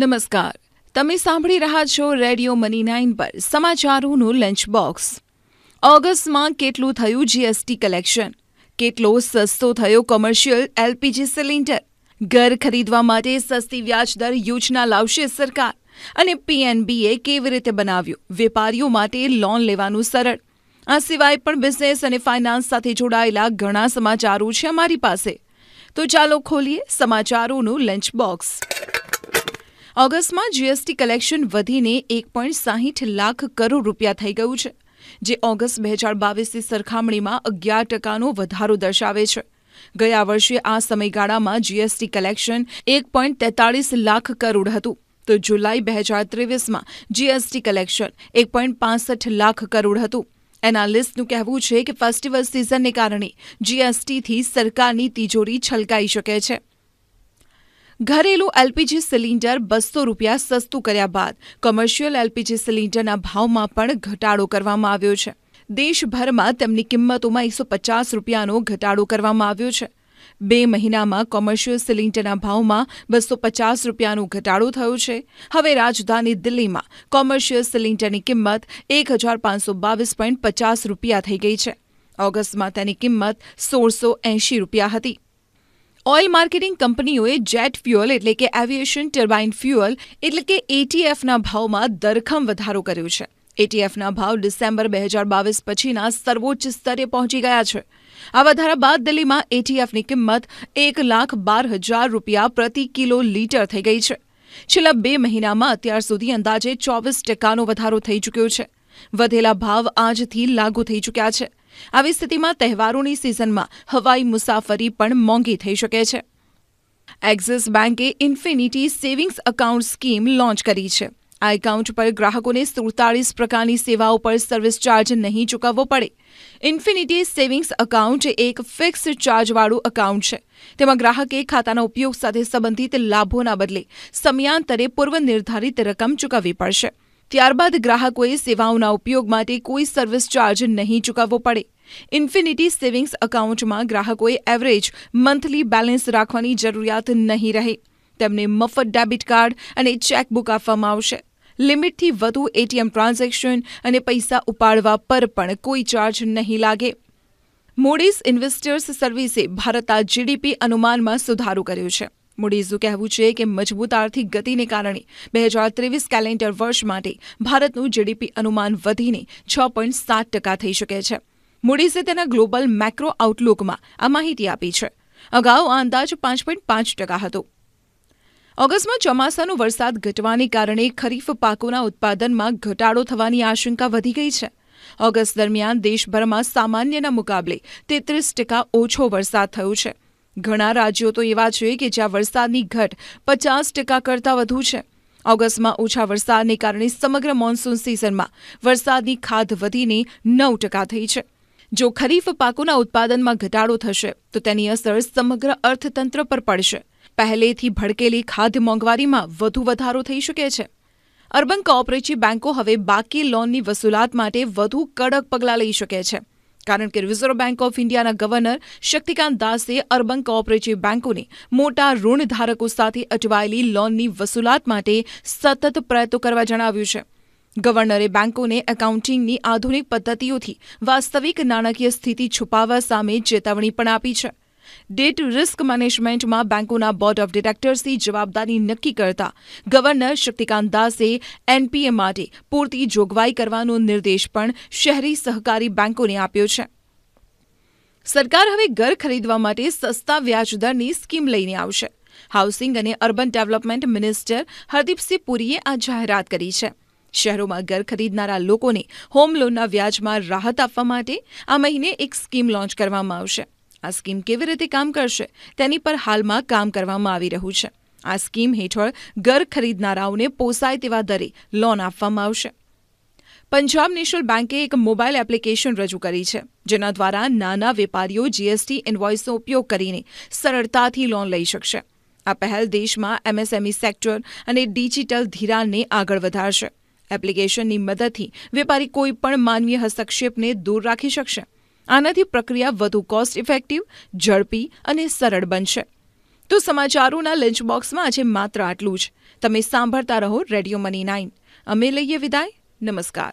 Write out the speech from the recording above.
નમસ્કાર તમે સાંભળી રહ્યા છો રેડિયો મની નાઇન પર સમાચારોનું લંચ બોક્સ ઓગસ્ટમાં કેટલું થયું જીએસટી કલેક્શન કેટલો સસ્તો થયો કોમર્શિયલ એલપીજી સિલિન્ડર ઘર ખરીદવા માટે સસ્તી વ્યાજદર યોજના લાવશે સરકાર અને પીએનબીએ કેવી રીતે બનાવ્યું વેપારીઓ માટે લોન લેવાનું સરળ આ સિવાય પણ બિઝનેસ અને ફાઇનાન્સ સાથે જોડાયેલા ઘણા સમાચારો છે અમારી પાસે તો ચાલો ખોલીએ સમાચારોનું લંચ બોક્સ ઓગસ્ટમાં જીએસટી કલેક્શન વધીને એક પોઈન્ટ સાહીઠ લાખ કરોડ રૂપિયા થઈ ગયું છે જે ઓગસ્ટ બે હજાર બાવીસની સરખામણીમાં અગિયાર ટકાનો વધારો દર્શાવે છે ગયા વર્ષે આ સમયગાળામાં જીએસટી કલેક્શન એક પોઈન્ટ તેતાળીસ લાખ કરોડ હતું તો જુલાઈ બે હજાર ત્રેવીસમાં જીએસટી કલેક્શન એક પોઈન્ટ પાસઠ લાખ કરોડ હતું એનાલિસ્ટનું કહેવું છે કે ફેસ્ટિવલ સિઝનને કારણે જીએસટીથી સરકારની તિજોરી છલકાઈ શકે છે ઘરેલું એલપીજી સિલિન્ડર બસો રૂપિયા સસ્તું કર્યા બાદ કોમર્શિયલ એલપીજી સિલિન્ડરના ભાવમાં પણ ઘટાડો કરવામાં આવ્યો છે દેશભરમાં તેમની કિંમતોમાં એકસો પચાસ રૂપિયાનો ઘટાડો કરવામાં આવ્યો છે બે મહિનામાં કોમર્શિયલ સિલિન્ડરના ભાવમાં બસો પચાસ રૂપિયાનો ઘટાડો થયો છે હવે રાજધાની દિલ્હીમાં કોમર્શિયલ સિલિન્ડરની કિંમત એક હજાર પાંચસો બાવીસ પોઈન્ટ પચાસ રૂપિયા થઈ ગઈ છે ઓગસ્ટમાં તેની કિંમત સોળસો એંશી રૂપિયા હતી ઓઇલ માર્કેટિંગ કંપનીઓએ જેટ ફ્યુઅલ એટલે કે એવિએશન ટર્બાઇન ફ્યુઅલ એટલે કે એટીએફના ભાવમાં દરખમ વધારો કર્યો છે એટીએફના ભાવ ડિસેમ્બર બે હજાર બાવીસ પછીના સર્વોચ્ચ સ્તરે પહોંચી ગયા છે આ વધારા બાદ દિલ્હીમાં એટીએફની કિંમત એક લાખ બાર હજાર રૂપિયા પ્રતિ કિલો લીટર થઈ ગઈ છે છેલ્લા બે મહિનામાં અત્યાર સુધી અંદાજે ચોવીસ ટકાનો વધારો થઈ ચૂક્યો છે વધેલા ભાવ આજથી લાગુ થઈ ચૂક્યા છે આવી સ્થિતિમાં તહેવારોની સિઝનમાં હવાઈ મુસાફરી પણ મોંઘી થઈ શકે છે એક્ઝિસ બેંકે infinity savings account scheme launch કરી છે આ એકાઉન્ટ પર ગ્રાહકોને સુડતાળીસ પ્રકારની સેવાઓ પર સર્વિસ ચાર્જ નહીં ચૂકવવો પડે ઇન્ફિનિટી સેવિંગ્સ એકાઉન્ટ એક ફિક્સ ચાર્જવાળું અકાઉન્ટ છે તેમાં ગ્રાહકે ખાતાના ઉપયોગ સાથે સંબંધિત લાભોના બદલે સમયાંતરે પૂર્વ નિર્ધારિત રકમ ચૂકવવી પડશે ત્યારબાદ ગ્રાહકોએ સેવાઓના ઉપયોગ માટે કોઈ સર્વિસ ચાર્જ નહીં ચૂકવવો પડે ઇન્ફિનિટી સેવિંગ્સ અકાઉન્ટમાં ગ્રાહકોએ એવરેજ મંથલી બેલેન્સ રાખવાની જરૂરિયાત નહીં રહે તેમને મફત ડેબિટ કાર્ડ અને ચેકબુક આપવામાં આવશે લિમિટથી વધુ એટીએમ ટ્રાન્ઝેક્શન અને પૈસા ઉપાડવા પર પણ કોઈ ચાર્જ નહીં લાગે મોડીસ ઇન્વેસ્ટર્સ સર્વિસે ભારતના જીડીપી અનુમાનમાં સુધારો કર્યો છે મુડીઝનું કહેવું છે કે મજબૂત આર્થિક ગતિને કારણે બે હજાર ત્રેવીસ કેલેન્ડર વર્ષ માટે ભારતનું જીડીપી અનુમાન વધીને છ પોઈન્ટ સાત ટકા થઈ શકે છે મુડીઝે તેના ગ્લોબલ મેક્રો આઉટલુકમાં આ માહિતી આપી છે અગાઉ આ અંદાજ પાંચ પોઈન્ટ પાંચ ટકા હતો ઓગસ્ટમાં ચોમાસાનો વરસાદ ઘટવાને કારણે ખરીફ પાકોના ઉત્પાદનમાં ઘટાડો થવાની આશંકા વધી ગઈ છે ઓગસ્ટ દરમિયાન દેશભરમાં સામાન્યના મુકાબલે તેત્રીસ ટકા ઓછો વરસાદ થયો છે ઘણા રાજ્યો તો એવા છે કે જ્યાં વરસાદની ઘટ પચાસ ટકા કરતાં વધુ છે ઓગસ્ટમાં ઓછા વરસાદને કારણે સમગ્ર મોન્સૂન સિઝનમાં વરસાદની ખાધ વધીને નવ ટકા થઈ છે જો ખરીફ પાકોના ઉત્પાદનમાં ઘટાડો થશે તો તેની અસર સમગ્ર અર્થતંત્ર પર પડશે પહેલેથી ભડકેલી ખાદ્ય મોંઘવારીમાં વધુ વધારો થઈ શકે છે અર્બન કોઓપરેટિવ બેંકો હવે બાકી લોનની વસૂલાત માટે વધુ કડક પગલાં લઈ શકે છે કારણ કે રિઝર્વ બેંક ઓફ ઇન્ડિયાના ગવર્નર શક્તિકાંત દાસે અર્બન કોઓપરેટિવ બેંકોને મોટા ઋણધારકો સાથે અટવાયેલી લોનની વસૂલાત માટે સતત પ્રયત્નો કરવા જણાવ્યું છે ગવર્નરે બેંકોને એકાઉન્ટિંગની આધુનિક પદ્ધતિઓથી વાસ્તવિક નાણાકીય સ્થિતિ છુપાવવા સામે ચેતવણી પણ આપી છે ડે ટુ રિસ્ક મેનેજમેન્ટમાં બેંકોના બોર્ડ ઓફ ડિરેક્ટર્સની જવાબદારી નક્કી કરતા ગવર્નર શક્તિકાંત દાસે એનપીએ માટે પૂરતી જોગવાઈ કરવાનો નિર્દેશ પણ શહેરી સહકારી બેંકોને આપ્યો છે સરકાર હવે ઘર ખરીદવા માટે સસ્તા વ્યાજદરની સ્કીમ લઈને આવશે હાઉસિંગ અને અર્બન ડેવલપમેન્ટ મિનિસ્ટર હરદીપસિંહ પુરીએ આ જાહેરાત કરી છે શહેરોમાં ઘર ખરીદનારા લોકોને હોમ લોનના વ્યાજમાં રાહત આપવા માટે આ મહિને એક સ્કીમ લોન્ચ કરવામાં આવશે આ સ્કીમ કેવી રીતે કામ કરશે તેની પર હાલમાં કામ કરવામાં આવી રહ્યું છે આ સ્કીમ હેઠળ ઘર ખરીદનારાઓને પોસાય તેવા દરે લોન આપવામાં આવશે પંજાબ નેશનલ બેન્કે એક મોબાઈલ એપ્લિકેશન રજૂ કરી છે જેના દ્વારા નાના વેપારીઓ જીએસટી ઇનવોઇસનો ઉપયોગ કરીને સરળતાથી લોન લઈ શકશે આ પહેલ દેશમાં એમએસએમઈ સેક્ટર e અને ડિજિટલ ધિરાણને આગળ વધારશે એપ્લિકેશનની મદદથી વેપારી કોઈપણ માનવીય હસ્તક્ષેપને દૂર રાખી શકશે આનાથી પ્રક્રિયા વધુ કોસ્ટ ઇફેક્ટિવ ઝડપી અને સરળ બનશે તો સમાચારોના લંચ બોક્સમાં આજે માત્ર આટલું જ તમે સાંભળતા રહો રેડિયો મની નાઇન અમે લઈએ વિદાય નમસ્કાર